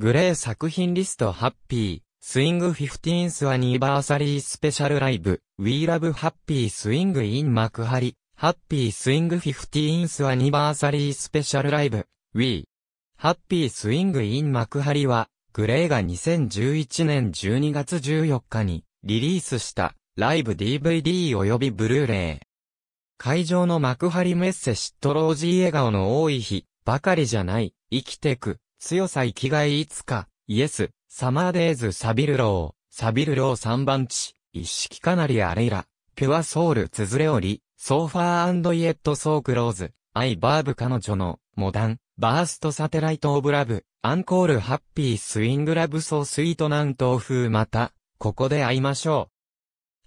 グレー作品リストハッピー、スイングフフィティーンスアニーバーサリースペシャルライブ、ウィーラブハッピースイングイン幕張ハッピースイングフィフティーンスアニバーサリースペシャルライブ、ウィーハッピースイングイン幕張は、グレーが2011年12月14日にリリースしたライブ DVD 及びブルーレイ。会場の幕張メッセシットロージー笑顔の多い日ばかりじゃない、生きてく強さ生きがいいつか、イエス、サマーデイズサビルロー、サビルロー3番地、一式かなりアレイラ、ピュアソウルつづれおり、ソーファーイエットソークローズ、アイバーブ彼女の、モダン、バーストサテライトオブラブ、アンコールハッピースイングラブソースイートト東風また、ここで会いましょ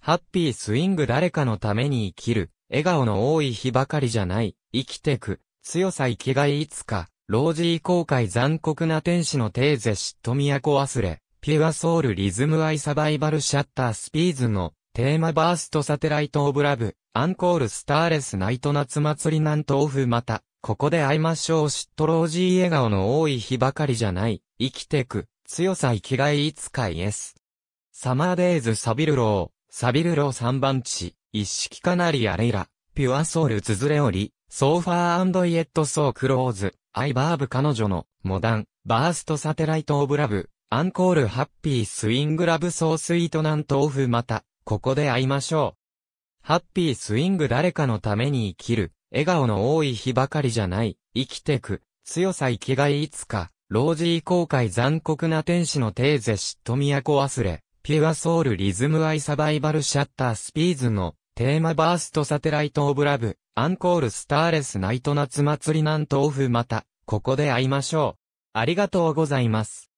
う。ハッピースイング誰かのために生きる、笑顔の多い日ばかりじゃない、生きてく、強さ生きがいいつか、老ー公開残酷な天使のテーゼ嫉妬都忘れ、ピュアソウルリズムアイサバイバルシャッタースピーズのテーマバーストサテライトオブラブ、アンコールスターレスナイト夏祭りなんとオフまた、ここで会いましょう嫉妬老ー笑顔の多い日ばかりじゃない、生きてく、強さ生きがいいつかイエス。サマーデイズサビルロー、サビルロー3番地、一式かなりアレイラ、ピュアソウルつづれおり、ソーファーイエットソークローズ、アイバーブ彼女の、モダン、バーストサテライトオブラブ、アンコールハッピースイングラブソースイートなんとオフまた、ここで会いましょう。ハッピースイング誰かのために生きる、笑顔の多い日ばかりじゃない、生きてく、強さ生きがいいつか、ジー公開残酷な天使のテーゼ嫉妬都忘れ、ピュアソウルリズムアイサバイバルシャッタースピーズのテーマバーストサテライトオブラブ、アンコールスターレスナイト夏祭りなんとオフまた、ここで会いましょう。ありがとうございます。